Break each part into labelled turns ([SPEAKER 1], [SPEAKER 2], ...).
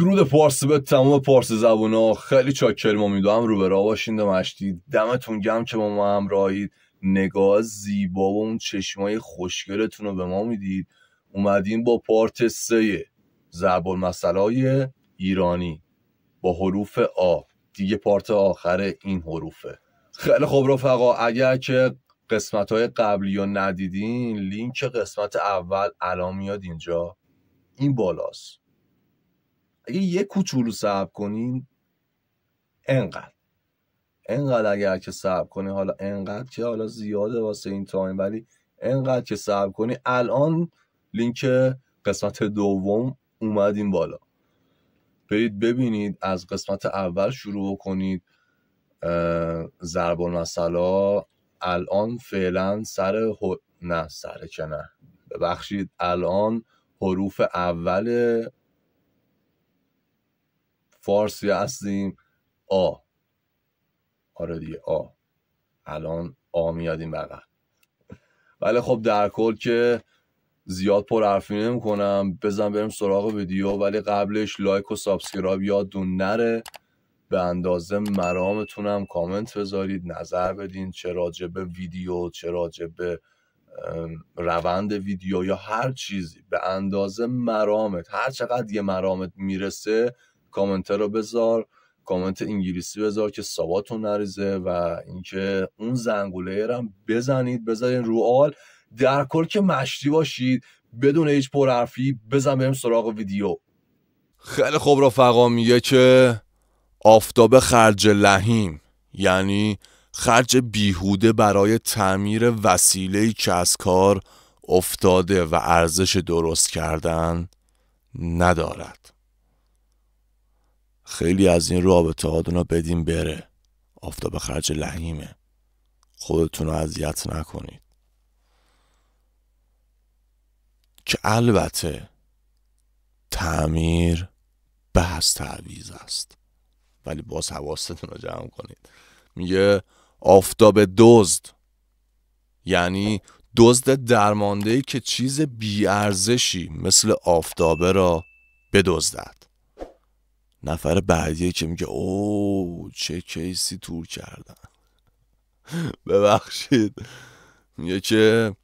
[SPEAKER 1] درود پارسی به تمام پارسی ها خیلی ما میدونم رو به راه باشین و دمتون گم که با ما همراهید نگاه زیبا و اون چشمای خوشگلتون رو به ما میدید اومدین با پارت سه زبون مسئله ایرانی با حروف آ دیگه پارت آخر این حروفه خیلی خوب رفقا اگر که قسمت های قبلی رو ندیدین لینک قسمت اول الان میاد اینجا این بالاست اگه یه کوچولو صبر کنین انقدر انقدر اگر که صبر کنی حالا انقدر که حالا زیاده واسه این تایم ولی انقدر که صبر کنی الان لینک قسمت دوم اومدیم بالا برید ببینید از قسمت اول شروع کنید ضرب المثلا الان فعلا سر نه سر که نه ببخشید الان حروف اول فارسی هستیم آ آره دیگه آ الان آ میادیم بقیه ولی خب در کل که زیاد پر حرفی کنم بزن بریم سراغ ویدیو ولی قبلش لایک و سابسکرایب یادون نره به اندازه مرامتونم کامنت بذارید نظر بدین چه راجه ویدیو چه راجب روند ویدیو یا هر چیزی به اندازه مرامت هر چقدر یه مرامت میرسه کامنت رو بذار کامنت انگلیسی بذار که ساباتون نریزه و اینکه اون زنگوله هم بزنید بذارین روال آل در کل که مشتی باشید بدون هیچ پرحرفی بزن بریم سراغ ویدیو خیلی خوب رفقا میگه که آفتاب خرج لحیم یعنی خرج بیهوده برای تعمیر وسیله که از کار افتاده و ارزش درست کردن ندارد خیلی از این رابطه ها رو بدین بره آفتاب خرج لحیمه خودتون رو اذیت نکنید که البته تعمیر بحث تعویز است ولی باز حواستون رو جمع کنید میگه آفتاب دزد یعنی دزد درمانده که چیز بیارزشی مثل آفتابه را بدزدد نفر بعدیه که میگه او چه کیسی تور کردن ببخشید میگه که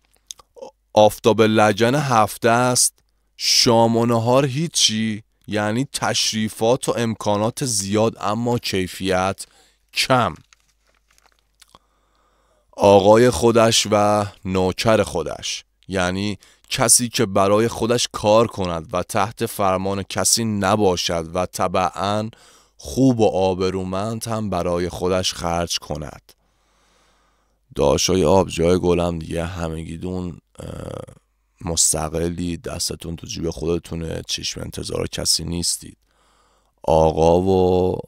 [SPEAKER 1] آفتاب لجن هفته است شام و نهار هیچی یعنی تشریفات و امکانات زیاد اما کیفیت کم آقای خودش و نوکر خودش یعنی کسی که برای خودش کار کند و تحت فرمان کسی نباشد و طبعا خوب و آبرومند هم برای خودش خرج کند داشای آب جای گلم دیگه همگیدون مستقلی دستتون تو جیب خودتونه چشم انتظار کسی نیستید آقا و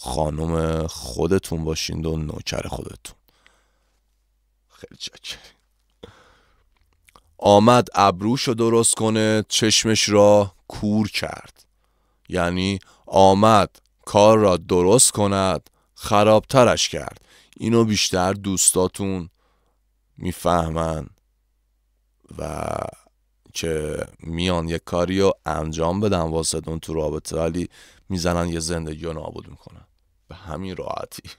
[SPEAKER 1] خانم خودتون باشین و نوکر خودتون خیلی چکرین آمد ابروش رو درست کنه چشمش را کور کرد یعنی آمد کار را درست کند خرابترش کرد اینو بیشتر دوستاتون میفهمن و که میان یک کاری رو انجام بدن دون تو رابطه ولی میزنن یه زندگی رو نابود میکنن به همین راحتی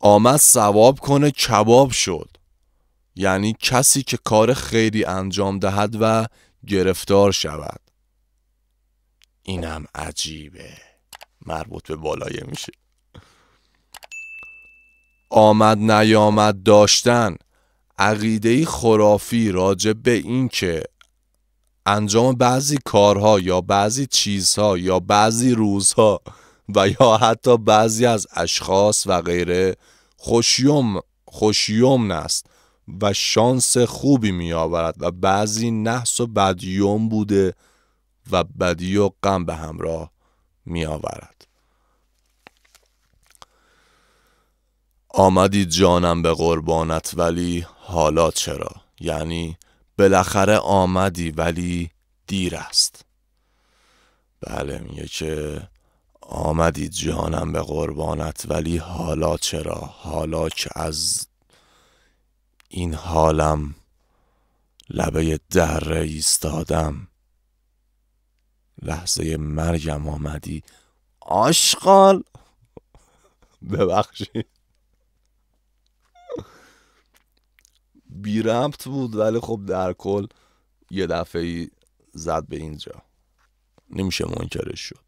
[SPEAKER 1] آمد ثواب کنه کباب شد یعنی کسی که کار خیلی انجام دهد و گرفتار شود اینم عجیبه مربوط به بالایه میشه آمد نیامد داشتن عقیده خرافی راجع به این که انجام بعضی کارها یا بعضی چیزها یا بعضی روزها و یا حتی بعضی از اشخاص و غیره خوشیوم خوشیوم است و شانس خوبی می آورد و بعضی نحس و بدیوم بوده و بدی و غم به همراه می آورد آمدی جانم به قربانت ولی حالا چرا یعنی بالاخره آمدی ولی دیر است بله میگه که آمدی جانم به قربانت ولی حالا چرا حالا که از این حالم لبه در ایستادم لحظه مرگم آمدی آشغال ببخشید بی بود ولی خب در کل یه دفعه زد به اینجا نمیشه منکرش شد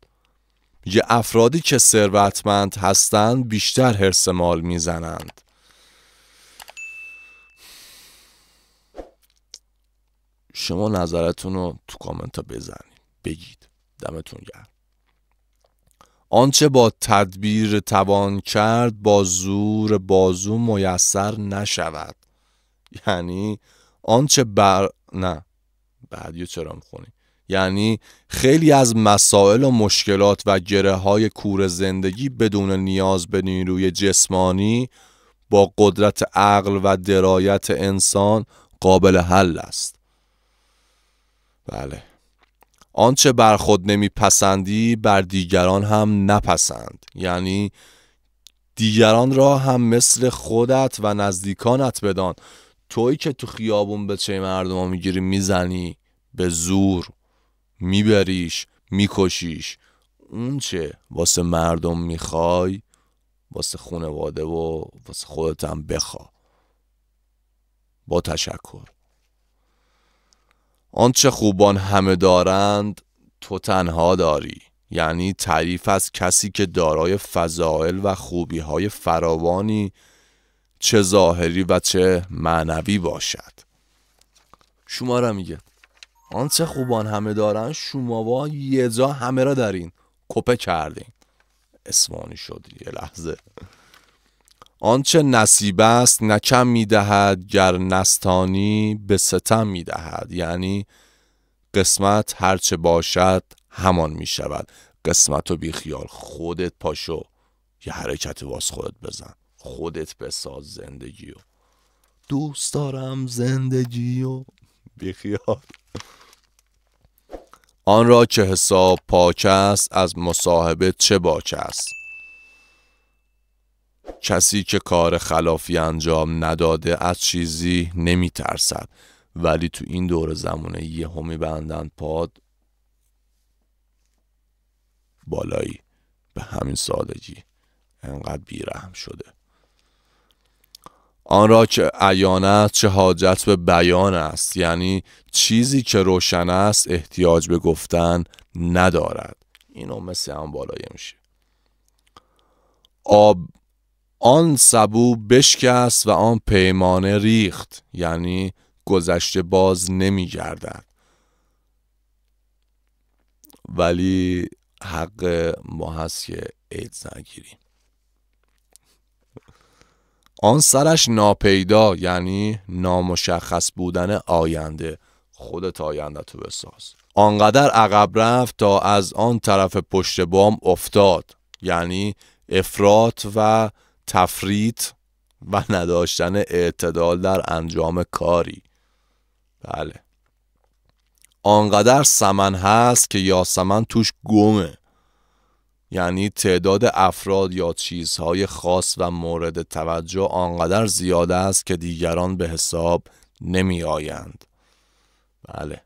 [SPEAKER 1] یه افرادی که ثروتمند هستند بیشتر حرس مال میزنند شما نظرتون رو تو کامنت ها بزنید بگید دمتون گرم آنچه با تدبیر توان کرد با زور بازو میسر نشود یعنی آنچه بر نه بعدی چرا میخونی یعنی خیلی از مسائل و مشکلات و گره های کور زندگی بدون نیاز به نیروی جسمانی با قدرت عقل و درایت انسان قابل حل است بله آنچه بر خود نمیپسندی بر دیگران هم نپسند یعنی دیگران را هم مثل خودت و نزدیکانت بدان توی که تو خیابون به چه مردم ها میگیری میزنی به زور میبریش میکشیش اون چه واسه مردم میخوای واسه خونواده و واسه خودت هم بخوا با تشکر آنچه خوبان همه دارند تو تنها داری یعنی تعریف از کسی که دارای فضائل و خوبی های فراوانی چه ظاهری و چه معنوی باشد شما را میگه آنچه خوبان همه دارن شما یه جا همه را دارین کپه کردین اسمانی شد یه لحظه آنچه نصیب است نکم کم میدهد گر نستانی به ستم میدهد یعنی قسمت هرچه باشد همان میشود قسمت و بیخیال خودت پاشو یه حرکت واس خودت بزن خودت بساز و. دوست دارم و بیخیال آن را که حساب پاک است از مصاحبه چه باک است کسی که کار خلافی انجام نداده از چیزی نمی ترسد ولی تو این دور زمونه یه همی بندند پاد بالایی به همین سادگی انقدر بیرحم شده آن را که عیان است چه حاجت به بیان است یعنی چیزی که روشن است احتیاج به گفتن ندارد اینو مثل هم بالایه میشه آب آن سبو بشکست و آن پیمانه ریخت یعنی گذشته باز نمیگردد ولی حق ما هست که عید نگیریم آن سرش ناپیدا یعنی نامشخص بودن آینده خودت آینده تو بساز آنقدر عقب رفت تا از آن طرف پشت بام افتاد یعنی افراط و تفریط و نداشتن اعتدال در انجام کاری بله آنقدر سمن هست که یا سمن توش گمه یعنی تعداد افراد یا چیزهای خاص و مورد توجه آنقدر زیاد است که دیگران به حساب نمی آیند بله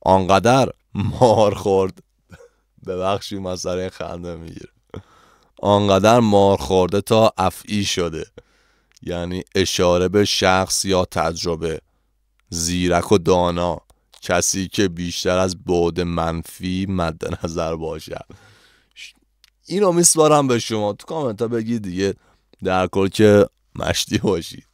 [SPEAKER 1] آنقدر مار خورد ببخشید سر خنده میگیره آنقدر مار خورده تا افعی شده یعنی اشاره به شخص یا تجربه زیرک و دانا کسی که بیشتر از بعد منفی مد نظر باشد اینو میسپارم به شما تو کامنت ها بگید دیگه در کل که مشتی باشید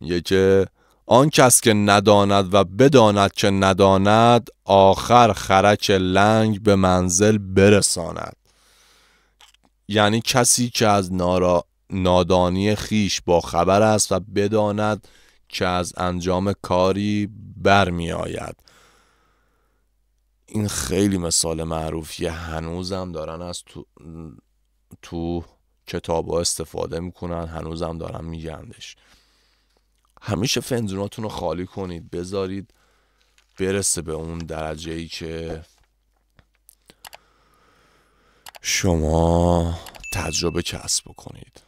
[SPEAKER 1] میگه که آن کس که نداند و بداند که نداند آخر خرک لنگ به منزل برساند یعنی کسی که از نارا... نادانی خیش با خبر است و بداند که از انجام کاری برمی آید این خیلی مثال معروفیه هنوزم دارن از تو, تو کتاب استفاده میکنن هنوزم دارن میگندش همیشه فنزوناتون رو خالی کنید بذارید برسه به اون درجه ای که شما تجربه کسب کنید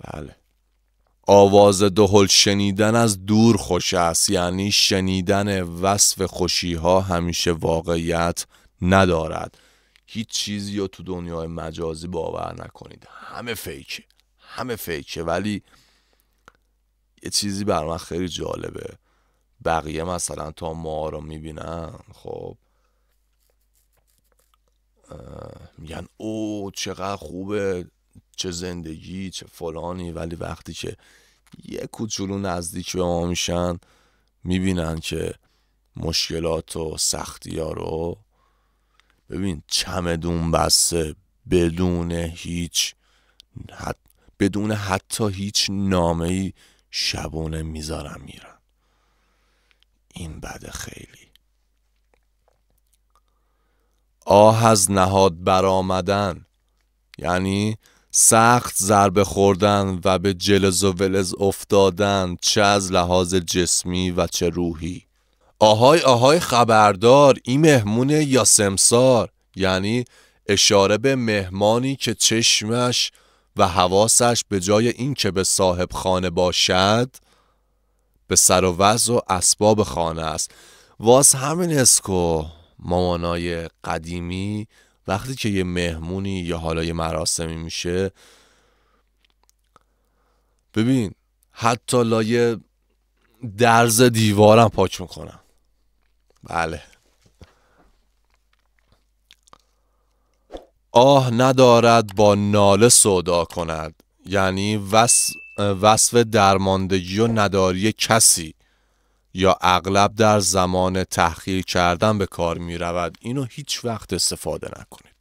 [SPEAKER 1] بله آواز دهل شنیدن از دور خوش است یعنی شنیدن وصف خوشی ها همیشه واقعیت ندارد هیچ چیزی رو تو دنیای مجازی باور نکنید همه فیکه همه فیکه ولی یه چیزی بر من خیلی جالبه بقیه مثلا تا ما رو میبینن خب میگن او چقدر خوبه چه زندگی چه فلانی ولی وقتی که یه کوچولو نزدیک به ما میشن میبینن که مشکلات و سختی ها رو ببین چمدون بسته بدون هیچ بدون حتی هیچ نامه ای شبونه میذارن میرن این بده خیلی آه از نهاد برآمدن یعنی سخت ضربه خوردن و به جلز و ولز افتادن چه از لحاظ جسمی و چه روحی آهای آهای خبردار این مهمون یا سمسار یعنی اشاره به مهمانی که چشمش و حواسش به جای اینکه به صاحب خانه باشد به سر و وضع و اسباب خانه است واس همین اسکو مامانای قدیمی وقتی که یه مهمونی یا حالا یه مراسمی میشه ببین حتی لایه درز دیوارم پاک میکنم بله آه ندارد با ناله صدا کند یعنی وصف درماندگی و نداری کسی یا اغلب در زمان تحقیر کردن به کار می رود اینو هیچ وقت استفاده نکنید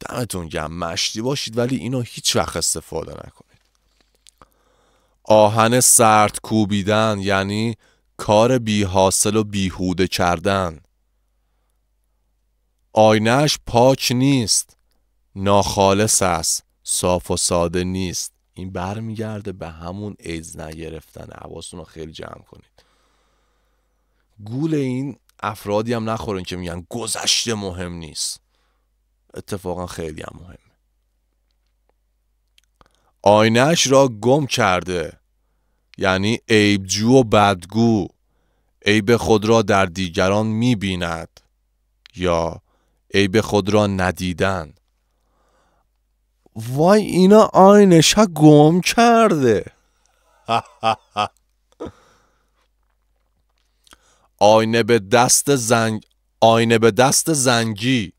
[SPEAKER 1] دمتون گم مشتی باشید ولی اینو هیچ وقت استفاده نکنید آهن سرد کوبیدن یعنی کار بی حاصل و بیهوده کردن آینش پاک نیست ناخالص است صاف و ساده نیست این برمیگرده به همون ایز نگرفتن حواستون رو خیلی جمع کنید گول این افرادی هم نخورین که میگن گذشته مهم نیست اتفاقا خیلی هم مهمه آینش را گم کرده یعنی عیبجو و بدگو عیب خود را در دیگران میبیند یا عیب خود را ندیدن وای اینا ها گم کرده آینه به دست زنگ آینه به دست زنگی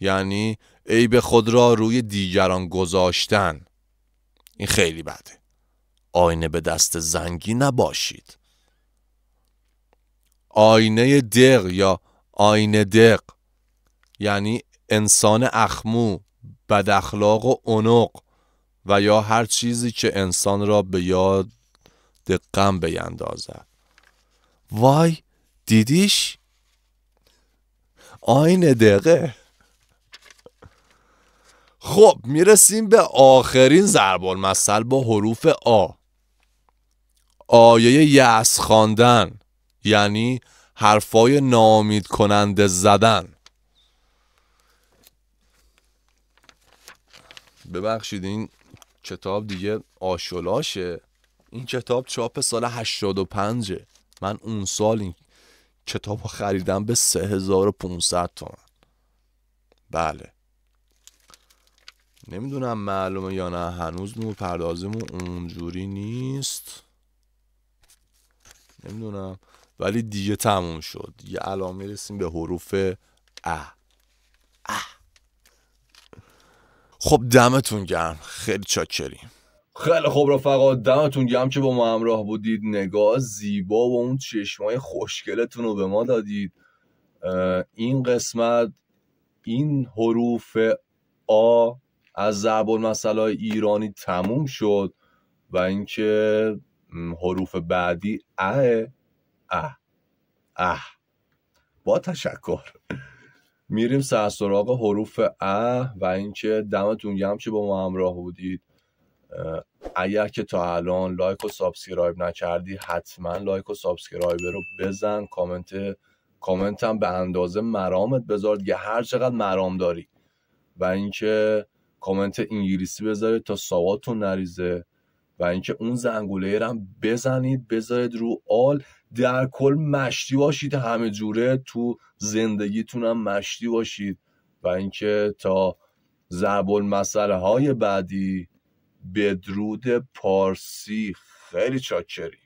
[SPEAKER 1] یعنی عیب خود را روی دیگران گذاشتن این خیلی بده آینه به دست زنگی نباشید آینه دق یا آینه دق یعنی انسان اخمو بداخلاق و اونق و یا هر چیزی که انسان را به یاد دقم بیندازد وای دیدیش آین دقه خب میرسیم به آخرین زربال مثل با حروف آ آیه یعص خواندن یعنی حرفای نامید کننده زدن ببخشید این کتاب دیگه آشولاشه این کتاب چاپ سال 85 من اون سال این کتاب رو خریدم به 3500 تومن بله نمیدونم معلومه یا نه هنوز نور پردازمون اونجوری نیست نمیدونم ولی دیگه تموم شد دیگه الان میرسیم به حروف اه اه خب دمتون گرم خیلی چاکریم خیلی خوب رفقا دمتون گرم که با ما همراه بودید نگاه زیبا و اون چشمای خوشگلتون رو به ما دادید این قسمت این حروف آ از ضرب المثل ایرانی تموم شد و اینکه حروف بعدی اه اه اه با تشکر میریم سر سراغ حروف ا و اینکه دمتون گرم که با ما همراه بودید اگر که تا الان لایک و سابسکرایب نکردی حتما لایک و سابسکرایب رو بزن کامنت کامنت هم به اندازه مرامت بذار گه هر چقدر مرام داری و اینکه کامنت انگلیسی بذارید تا سواتون نریزه و اینکه اون زنگوله هم بزنید بذارید رو آل در کل مشتی باشید همه جوره تو زندگیتون هم مشتی باشید و اینکه تا ضرب المثل های بعدی بدرود پارسی خیلی چاکری